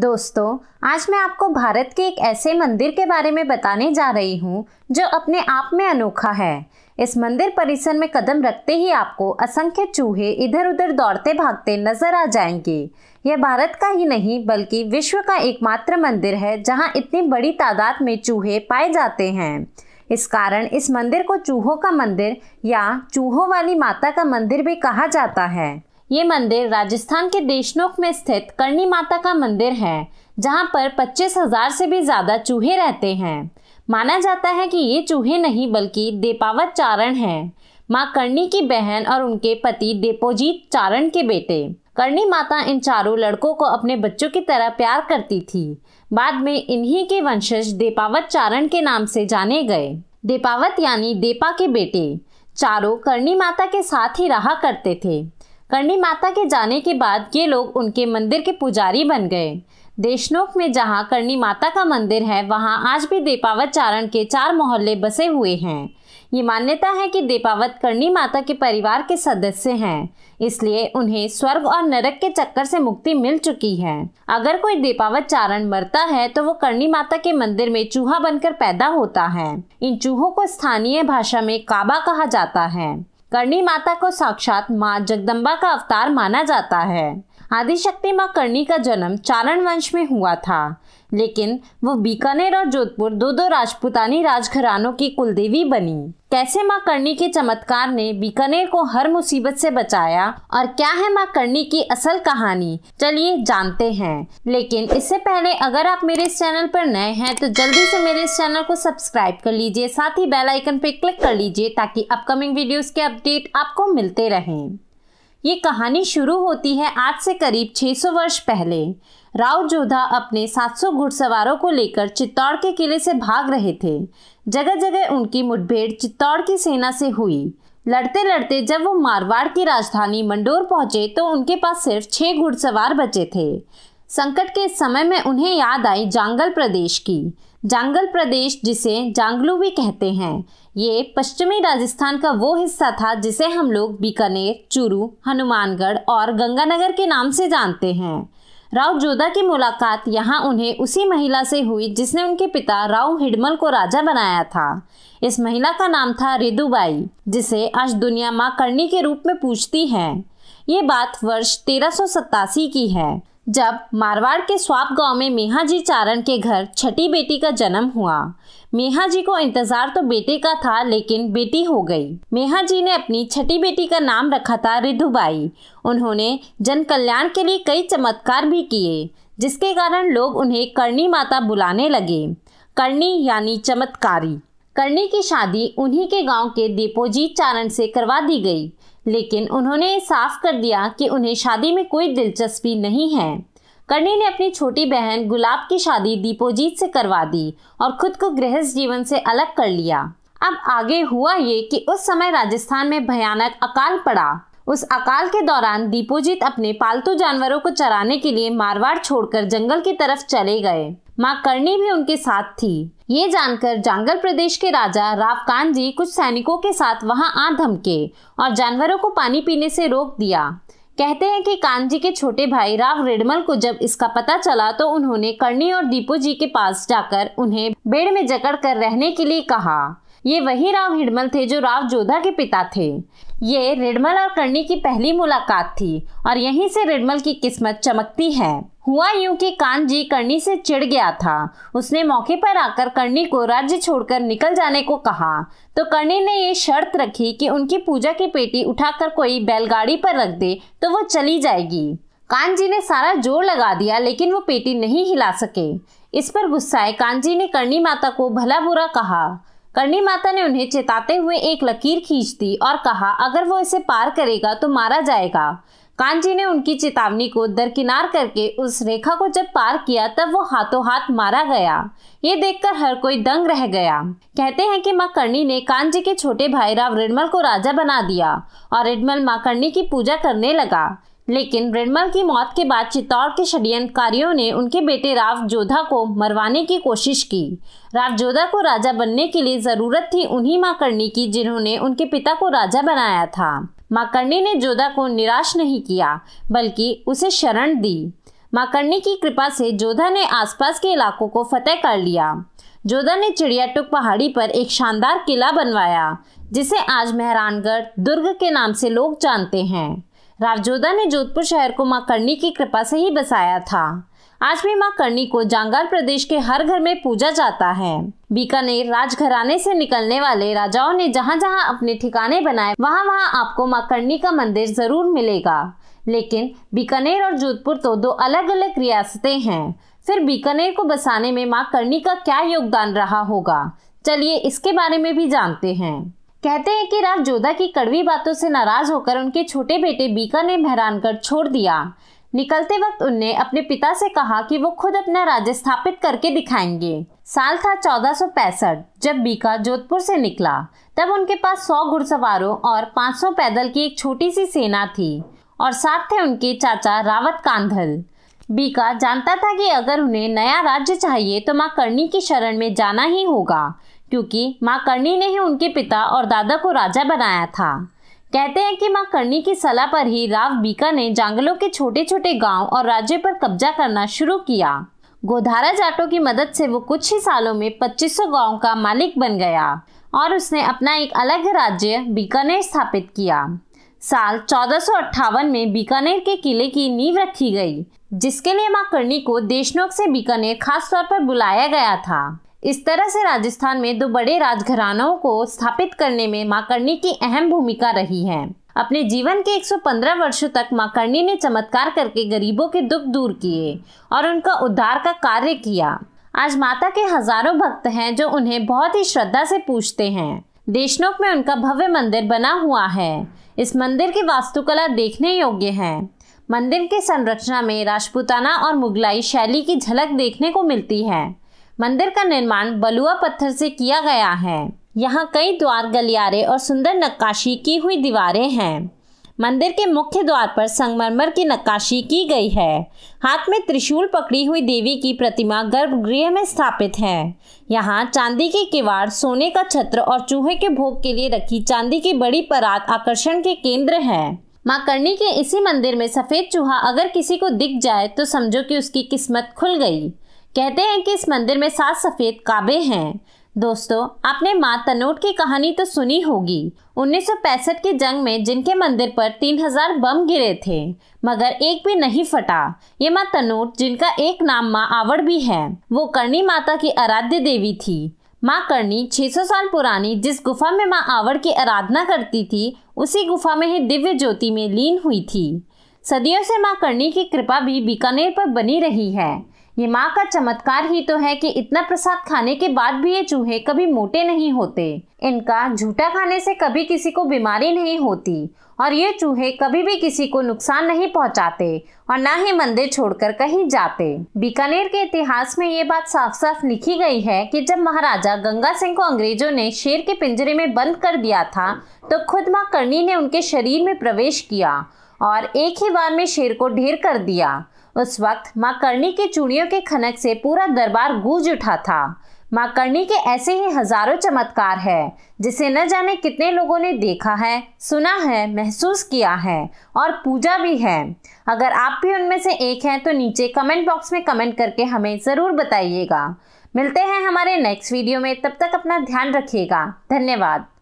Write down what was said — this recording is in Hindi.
दोस्तों आज मैं आपको भारत के एक ऐसे मंदिर के बारे में बताने जा रही हूँ जो अपने आप में अनोखा है इस मंदिर परिसर में कदम रखते ही आपको असंख्य चूहे इधर उधर दौड़ते भागते नजर आ जाएंगे यह भारत का ही नहीं बल्कि विश्व का एकमात्र मंदिर है जहाँ इतनी बड़ी तादाद में चूहे पाए जाते हैं इस कारण इस मंदिर को चूहों का मंदिर या चूहों वाली माता का मंदिर भी कहा जाता है ये मंदिर राजस्थान के देशनोक में स्थित करणी माता का मंदिर है जहाँ पर पच्चीस हजार से भी ज़्यादा चूहे रहते हैं माना जाता है कि ये चूहे नहीं बल्कि देपावत चारण हैं माँ करणी की बहन और उनके पति देपोजीत चारण के बेटे करणी माता इन चारों लड़कों को अपने बच्चों की तरह प्यार करती थी बाद में इन्हीं के वंशज देपावत चारण के नाम से जाने गए देपावत यानी देपा के बेटे चारों करणी माता के साथ ही रहा करते थे करणी माता के जाने के बाद ये लोग उनके मंदिर के पुजारी बन गए देशनोक में जहाँ करणी माता का मंदिर है वहाँ आज भी देपावत चारण के चार मोहल्ले बसे हुए हैं ये मान्यता है कि देपावत करणी माता के परिवार के सदस्य हैं इसलिए उन्हें स्वर्ग और नरक के चक्कर से मुक्ति मिल चुकी है अगर कोई देपावत चारण मरता है तो वो करणी माता के मंदिर में चूहा बनकर पैदा होता है इन चूहों को स्थानीय भाषा में काबा कहा जाता है करणी माता को साक्षात माँ जगदम्बा का अवतार माना जाता है आदिशक्ति माँ करणी का जन्म चारण वंश में हुआ था लेकिन वो बीकानेर और जोधपुर दो दो राजपूतानी राजघरानों की कुलदेवी बनी कैसे माँ करणी के चमत्कार ने बीकानेर को हर मुसीबत से बचाया और क्या है माँ करणी की असल कहानी चलिए जानते हैं लेकिन इससे पहले अगर आप मेरे इस चैनल पर नए हैं तो जल्दी से मेरे इस चैनल को सब्सक्राइब कर लीजिए साथ ही बेल आइकन पर क्लिक कर लीजिए ताकि अपकमिंग वीडियोस के अपडेट आपको मिलते रहें ये कहानी शुरू होती है आज से करीब 600 वर्ष पहले राव जोधा अपने 700 घुड़सवारों को लेकर चित्तौड़ के किले से भाग रहे थे जगह जगह उनकी मुठभेड़ चित्तौड़ की सेना से हुई लड़ते लड़ते जब वो मारवाड़ की राजधानी मंडोर पहुंचे तो उनके पास सिर्फ छह घुड़सवार बचे थे संकट के समय में उन्हें याद आई जांगल प्रदेश की जांगल प्रदेश जिसे जांगलू भी कहते हैं ये पश्चिमी राजस्थान का वो हिस्सा था जिसे हम लोग बीकानेर चूरू हनुमानगढ़ और गंगानगर के नाम से जानते हैं राव जोधा की मुलाकात यहाँ उन्हें उसी महिला से हुई जिसने उनके पिता राव हिडमल को राजा बनाया था इस महिला का नाम था रिदुबाई जिसे आज दुनिया माँ करणी के रूप में पूछती है ये बात वर्ष तेरह की है जब मारवाड़ के स्वाप गांव में मेहा जी चारण के घर छठी बेटी का जन्म हुआ मेहा जी को इंतजार तो बेटे का था लेकिन बेटी हो गई मेहा जी ने अपनी छठी बेटी का नाम रखा था रिधुबाई उन्होंने जन कल्याण के लिए कई चमत्कार भी किए जिसके कारण लोग उन्हें करणी माता बुलाने लगे करणी यानी चमत्कारी करणी की शादी उन्हीं के गांव के दीपोजीत चारण से करवा दी गई लेकिन उन्होंने साफ कर दिया कि उन्हें शादी में कोई दिलचस्पी नहीं है करणी ने अपनी छोटी बहन गुलाब की शादी दीपोजीत से करवा दी और खुद को गृहस्थ जीवन से अलग कर लिया अब आगे हुआ ये कि उस समय राजस्थान में भयानक अकाल पड़ा उस अकाल के दौरान दीपोजीत अपने पालतू जानवरों को चराने के लिए मारवाड़ छोड़कर जंगल की तरफ चले गए मां करणी भी उनके साथ थी ये जानकर जांगल प्रदेश के राजा रावकान जी कुछ सैनिकों के साथ वहां आ धमके और जानवरों को पानी पीने से रोक दिया कहते हैं कि कान जी के छोटे भाई राव रेडमल को जब इसका पता चला तो उन्होंने करणी और दीपू जी के पास जाकर उन्हें बेड़ में जकड़ कर रहने के लिए कहा ये वही राव हिडमल थे जो राव जोधा के पिता थे ये रेडमल और करणी की पहली मुलाकात थी और यहीं से रेडमल की किस्मत चमकती है हुआ यूं कि जी करनी से चिढ़ गया था उसने मौके पर आकर करनी को राज्य छोड़कर निकल जाने को कहा तो करनी ने ये शर्त रखी कि उनकी पूजा की पेटी उठाकर कोई बैलगाड़ी पर रख दे तो वो चली जाएगी कान जी ने सारा जोर लगा दिया लेकिन वो पेटी नहीं हिला सके इस पर गुस्साए कान जी ने करणी माता को भला बुरा कहा करणी माता ने उन्हें चेताते हुए एक लकीर खींच दी और कहा अगर वो इसे पार करेगा तो मारा जाएगा कांजी ने उनकी चेतावनी को दरकिनार करके उस रेखा को जब पार किया तब वो हाथों हाथ मारा गया ये देखकर हर कोई दंग रह गया कहते हैं कि माँ कर्णी ने कांजी के छोटे भाई राव रिडमल को राजा बना दिया और रिडमल माँ कर्णी की पूजा करने लगा लेकिन रेडमल की मौत के बाद चित्तौड़ के षड्यंत्रकारियों ने उनके बेटे राव जोधा को मरवाने की कोशिश की राव जोधा को राजा बनने के लिए ज़रूरत थी उन्हीं माँ करनी की जिन्होंने उनके पिता को राजा बनाया था माँ करनी ने जोधा को निराश नहीं किया बल्कि उसे शरण दी माँ करनी की कृपा से जोधा ने आसपास के इलाकों को फतेह कर लिया जोधा ने चिड़ियाटुक पहाड़ी पर एक शानदार किला बनवाया जिसे आज मेहरानगढ़ दुर्ग के नाम से लोग जानते हैं राजोदा ने जोधपुर शहर को मां करणी की कृपा से ही बसाया था आज भी मां करणी को जांगार प्रदेश के हर घर में पूजा जाता है बीकानेर राजघराने से निकलने वाले राजाओं ने जहां जहां अपने ठिकाने बनाए वहां वहां आपको मां करणी का मंदिर जरूर मिलेगा लेकिन बीकानेर और जोधपुर तो दो अलग अलग रियासतें हैं फिर बीकानेर को बसाने में मां करणी का क्या योगदान रहा होगा चलिए इसके बारे में भी जानते हैं कहते हैं कि जोधा की कड़वी बातों से नाराज होकर उनके छोटे बेटे बीका ने कर छोड़ दिया निकलते वक्त उनने अपने पिता से कहा कि वो खुद अपना राज्य स्थापित करके दिखाएंगे साल था चौदह जब बीका जोधपुर से निकला तब उनके पास सौ घुड़सवारों और 500 पैदल की एक छोटी सी सेना थी और साथ थे उनके चाचा रावत कांधल बीका जानता था कि अगर उन्हें नया राज्य चाहिए तो माँ करणी की शरण में जाना ही होगा क्योंकि माँ कर्णी ने ही उनके पिता और दादा को राजा बनाया था कहते हैं कि माँ कर्णी की सलाह पर ही राव बीका ने जंगलों के छोटे छोटे गांव और राज्य पर कब्जा करना शुरू किया गोधारा जाटों की मदद से वो कुछ ही सालों में 2500 गांव का मालिक बन गया और उसने अपना एक अलग राज्य बीकानेर स्थापित किया साल चौदह में बीकानेर के किले की नींव रखी गई जिसके लिए माँ कर्णी को देशनोक से बीकानेर खास तौर पर बुलाया गया था इस तरह से राजस्थान में दो बड़े राजघरानों को स्थापित करने में माँ की अहम भूमिका रही है अपने जीवन के 115 वर्षों तक माँ ने चमत्कार करके गरीबों के दुख दूर किए और उनका उद्धार का कार्य किया आज माता के हजारों भक्त हैं जो उन्हें बहुत ही श्रद्धा से पूछते हैं देशनोक में उनका भव्य मंदिर बना हुआ है इस मंदिर की वास्तुकला देखने योग्य है मंदिर के संरचना में राजपूताना और मुगलाई शैली की झलक देखने को मिलती है मंदिर का निर्माण बलुआ पत्थर से किया गया है यहाँ कई द्वार गलियारे और सुंदर नक्काशी की हुई दीवारें हैं मंदिर के मुख्य द्वार पर संगमरमर की नक्काशी की गई है हाथ में त्रिशूल पकड़ी हुई देवी की प्रतिमा गर्भगृह में स्थापित है यहाँ चांदी के किवाड़ सोने का छत्र और चूहे के भोग के लिए रखी चांदी की बड़ी परात आकर्षण के केंद्र है माँ करणी के इसी मंदिर में सफेद चूहा अगर किसी को दिख जाए तो समझो कि उसकी किस्मत खुल गई कहते हैं कि इस मंदिर में सात सफ़ेद काबे हैं दोस्तों आपने माँ तनोट की कहानी तो सुनी होगी 1965 की जंग में जिनके मंदिर पर 3000 बम गिरे थे मगर एक भी नहीं फटा ये माँ तनोट जिनका एक नाम माँ आवड़ भी है वो करणी माता की आराध्य देवी थी माँ करणी 600 साल पुरानी जिस गुफा में माँ आवड़ की आराधना करती थी उसी गुफा में ही दिव्य ज्योति में लीन हुई थी सदियों से माँ करणी की कृपा भी बीकानेर पर बनी रही है ये माँ का चमत्कार ही तो है कि इतना प्रसाद खाने के बाद भी ये चूहे कभी मोटे नहीं होते इनका झूठा खाने से कभी किसी को बीमारी नहीं होती और ये चूहे कभी भी किसी को नुकसान नहीं पहुंचाते और ना ही मंदिर छोड़कर कहीं जाते बीकानेर के इतिहास में ये बात साफ साफ लिखी गई है कि जब महाराजा गंगा सिंह को अंग्रेजों ने शेर के पिंजरे में बंद कर दिया था तो खुद माँ करणी ने उनके शरीर में प्रवेश किया और एक ही बार में शेर को ढेर कर दिया उस वक्त माँ करणी के चूड़ियों के खनक से पूरा दरबार गूंज उठा था माँ करणी के ऐसे ही हजारों चमत्कार हैं जिसे न जाने कितने लोगों ने देखा है सुना है महसूस किया है और पूजा भी है अगर आप भी उनमें से एक हैं तो नीचे कमेंट बॉक्स में कमेंट करके हमें ज़रूर बताइएगा मिलते हैं हमारे नेक्स्ट वीडियो में तब तक अपना ध्यान रखिएगा धन्यवाद